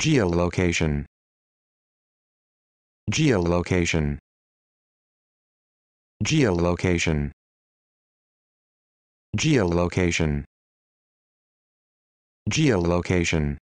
Geolocation Geolocation Geolocation Geolocation Geolocation